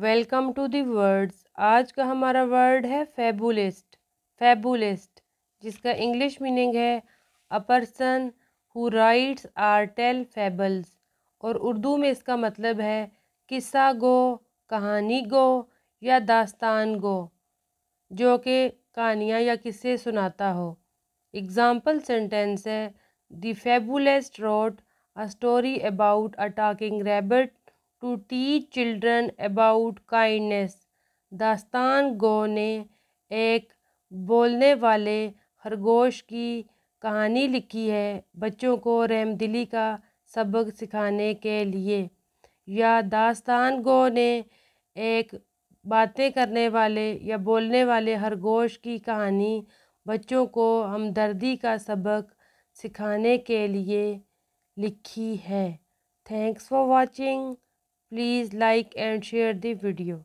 Welcome to the words आज का हमारा वर्ड है फेबुलिस्ट फेबुलिस्ट जिसका इंग्लिश मीनिंग है a person who writes or tell fables और उर्दू में इसका मतलब है किस्सा गो कहानी गो या दास्तान गो जो कि कहानियाँ या किस्से सुनाता हो एग्ज़ाम्पल सेंटेंस है the fabulist wrote a story about a talking to teach children about kindness दास्तान गो ने एक बोलने वाले खरगोश की कहानी लिखी है बच्चों को रहमदिली का सबक सिखाने के लिए या दास्तान गो ने एक बातें करने वाले या बोलने वाले खरगोश की कहानी बच्चों को हमदर्दी का सबक सिखाने के लिए लिखी है thanks for watching Please like and share the video.